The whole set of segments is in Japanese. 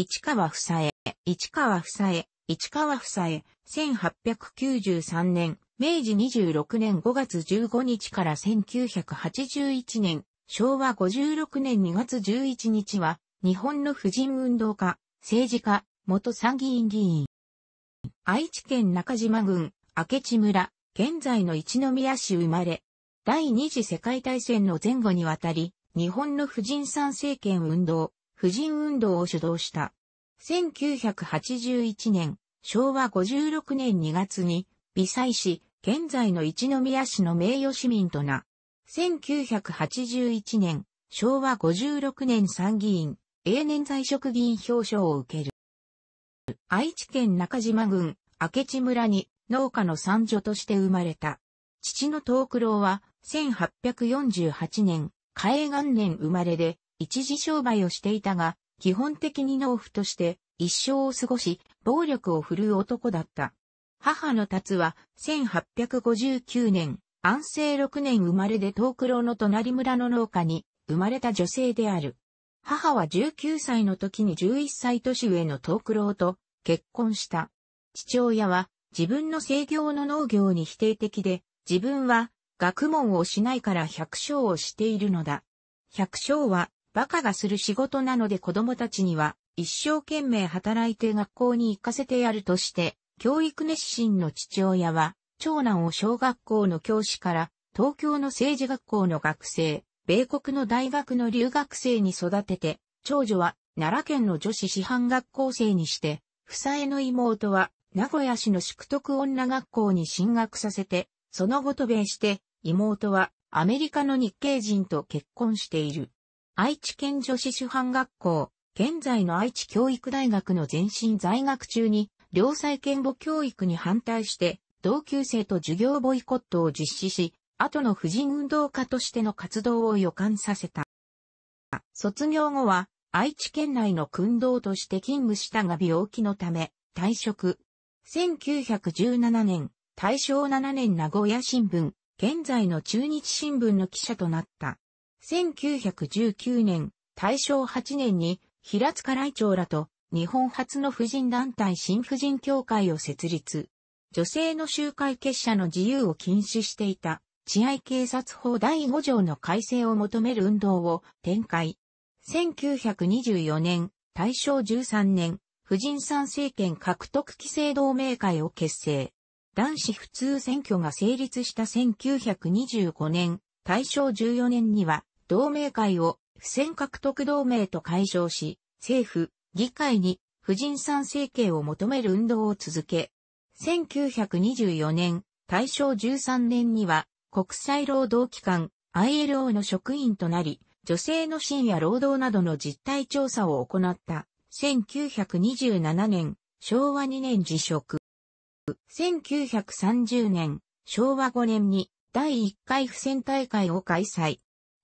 市川房江、市川房江、市川房江、1893年、明治26年5月15日から1981年、昭和56年2月11日は、日本の婦人運動家、政治家、元参議院議員。愛知県中島郡、明智村、現在の一宮市生まれ。第二次世界大戦の前後にわたり、日本の婦人参政権運動、婦人運動を主導した。1981年、昭和56年2月に、美細市、現在の一宮市の名誉市民とな。1981年、昭和56年参議院、永年在職議員表彰を受ける。愛知県中島郡、明智村に農家の三女として生まれた。父の東九郎は1848年、海元年生まれで、一時商売をしていたが、基本的に農夫として一生を過ごし、暴力を振るう男だった。母の達は1859年、安政6年生まれで東九郎の隣村の農家に生まれた女性である。母は19歳の時に11歳年上の東九郎と結婚した。父親は自分の制業の農業に否定的で、自分は学問をしないから百姓をしているのだ。百姓はバカがする仕事なので子供たちには一生懸命働いて学校に行かせてやるとして、教育熱心の父親は、長男を小学校の教師から東京の政治学校の学生、米国の大学の留学生に育てて、長女は奈良県の女子師範学校生にして、房江の妹は名古屋市の宿徳女学校に進学させて、その後渡米して、妹はアメリカの日系人と結婚している。愛知県女子主犯学校、現在の愛知教育大学の前身在学中に、両妻権母教育に反対して、同級生と授業ボイコットを実施し、後の婦人運動家としての活動を予感させた。卒業後は、愛知県内の訓導として勤務したが病気のため、退職。1917年、大正7年名古屋新聞、現在の中日新聞の記者となった。1919年、大正8年に平塚来長らと日本初の婦人団体新婦人協会を設立。女性の集会結社の自由を禁止していた治安警察法第5条の改正を求める運動を展開。1924年、大正13年、婦人参政権獲得規制同盟会を結成。男子普通選挙が成立した1925年、大正14年には、同盟会を不戦獲得同盟と解消し、政府、議会に婦人参政権を求める運動を続け、1924年、大正13年には国際労働機関 ILO の職員となり、女性の真や労働などの実態調査を行った1927年、昭和2年辞職。1930年、昭和5年に第1回不戦大会を開催。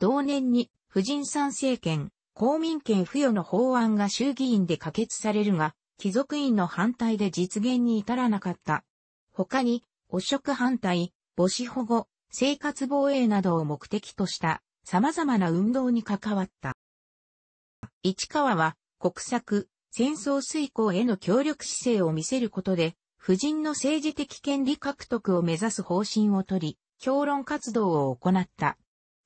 同年に、婦人参政権、公民権付与の法案が衆議院で可決されるが、貴族院の反対で実現に至らなかった。他に、汚職反対、母子保護、生活防衛などを目的とした様々な運動に関わった。市川は国策、戦争遂行への協力姿勢を見せることで、婦人の政治的権利獲得を目指す方針をとり、評論活動を行った。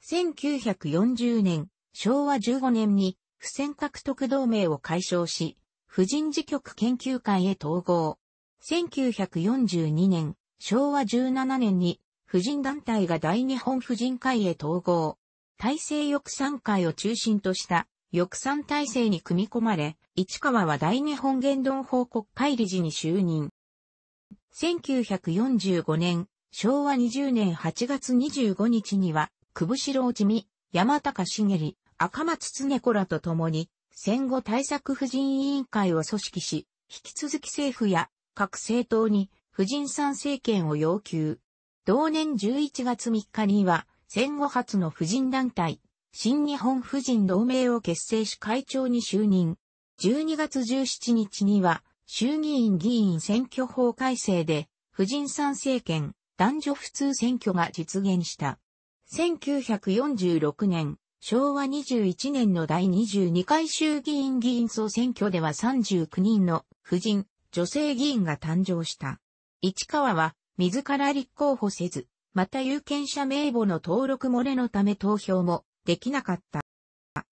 1940年、昭和15年に、不戦獲得同盟を解消し、婦人事局研究会へ統合。1942年、昭和17年に、婦人団体が大日本婦人会へ統合。体制翼賛会を中心とした翼賛体制に組み込まれ、市川は大日本言論報告会理事に就任。1945年、昭和20年8月25日には、久保城地味、山高茂、赤松常子らと共に、戦後対策婦人委員会を組織し、引き続き政府や各政党に婦人参政権を要求。同年11月3日には、戦後初の婦人団体、新日本婦人同盟を結成し会長に就任。12月17日には、衆議院議員選挙法改正で、婦人参政権、男女普通選挙が実現した。1946年、昭和21年の第22回衆議院議員総選挙では39人の婦人、女性議員が誕生した。市川は自ら立候補せず、また有権者名簿の登録漏れのため投票もできなかった。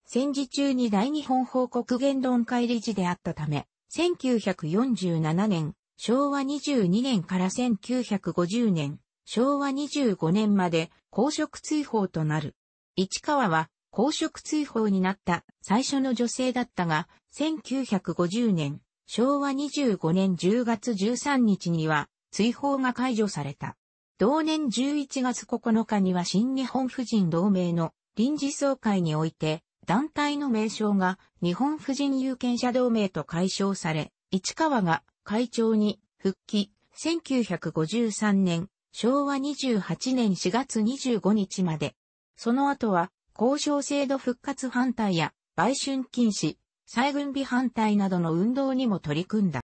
戦時中に大日本報告言論会理事であったため、1947年、昭和22年から1950年、昭和25年まで公職追放となる。市川は公職追放になった最初の女性だったが、1950年、昭和25年10月13日には追放が解除された。同年11月9日には新日本婦人同盟の臨時総会において、団体の名称が日本婦人有権者同盟と解消され、市川が会長に復帰。1953年昭和28年4月25日まで。その後は、交渉制度復活反対や、売春禁止、再軍備反対などの運動にも取り組んだ。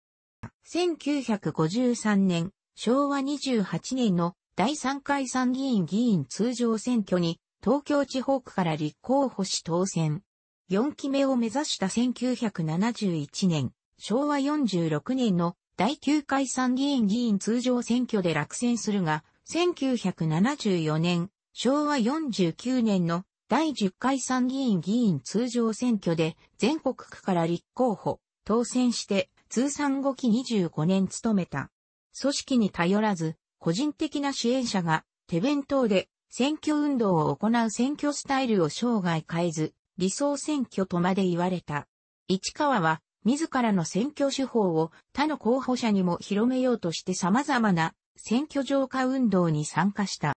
1953年、昭和28年の第3回参議院議員通常選挙に、東京地方区から立候補し当選。4期目を目指した1971年、昭和46年の第9回参議院議員通常選挙で落選するが、1974年、昭和49年の第10回参議院議員通常選挙で全国区から立候補、当選して通算5期25年務めた。組織に頼らず、個人的な支援者が手弁当で選挙運動を行う選挙スタイルを生涯変えず、理想選挙とまで言われた。市川は自らの選挙手法を他の候補者にも広めようとして様々な選挙浄化運動に参加した。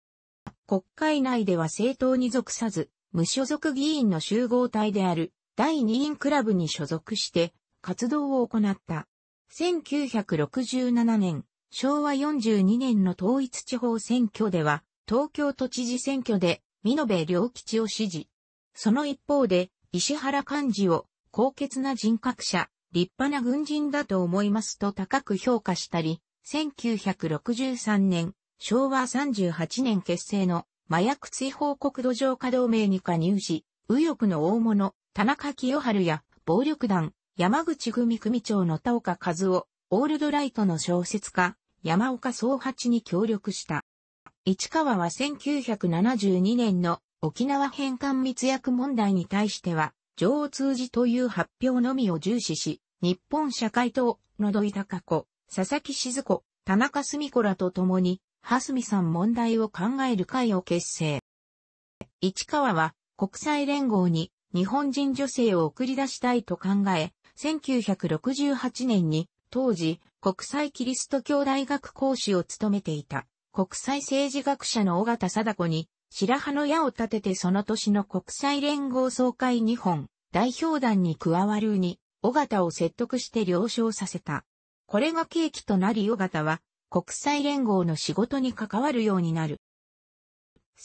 国会内では政党に属さず、無所属議員の集合体である第二院クラブに所属して活動を行った。1967年、昭和42年の統一地方選挙では、東京都知事選挙で、美延部良吉を支持。その一方で、石原幹事を、高潔な人格者、立派な軍人だと思いますと高く評価したり、1963年、昭和38年結成の麻薬追放国土上化同盟に加入し、右翼の大物、田中清春や暴力団、山口組組長の田岡和夫、オールドライトの小説家、山岡総八に協力した。市川は1972年の沖縄返還密約問題に対しては、上通じという発表のみを重視し、日本社会党のい井隆子、佐々木静子、田中澄子らと共に、蓮見さん問題を考える会を結成。市川は国際連合に日本人女性を送り出したいと考え、1968年に当時国際キリスト教大学講師を務めていた国際政治学者の小形貞子に白羽の矢を立ててその年の国際連合総会日本代表団に加わるに、尾形を説得して了承させた。これが契機となり尾形は国際連合の仕事に関わるようになる。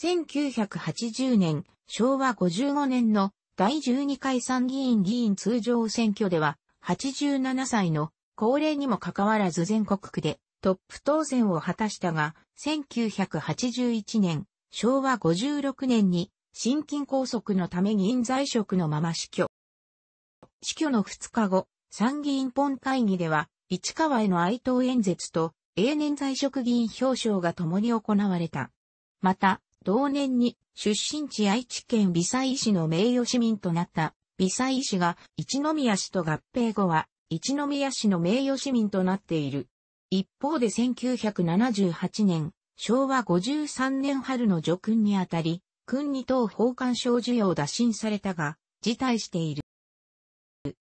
1980年、昭和55年の第12回参議院議員通常選挙では、87歳の高齢にもかかわらず全国区でトップ当選を果たしたが、1981年、昭和56年に心筋梗塞のため議員在職のまま死去。死去の2日後、参議院本会議では、市川への哀悼演説と、永年在職議員表彰が共に行われた。また、同年に出身地愛知県美西市の名誉市民となった美西市が一宮市と合併後は一宮市の名誉市民となっている。一方で1978年、昭和53年春の叙勲にあたり、勲二等奉還賞授与を打診されたが、辞退している。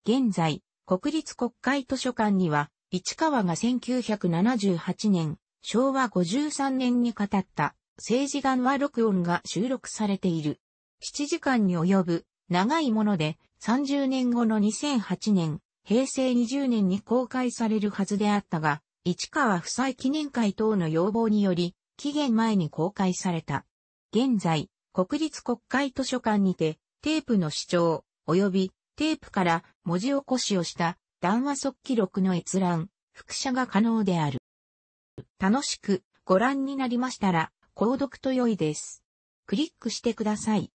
現在、国立国会図書館には、市川が1978年、昭和53年に語った政治眼話録音が収録されている。7時間に及ぶ長いもので30年後の2008年、平成20年に公開されるはずであったが、市川夫妻記念会等の要望により期限前に公開された。現在、国立国会図書館にて、テープの視聴、及びテープから文字起こしをした談話速記録の閲覧、複写が可能である。楽しくご覧になりましたら、購読と良いです。クリックしてください。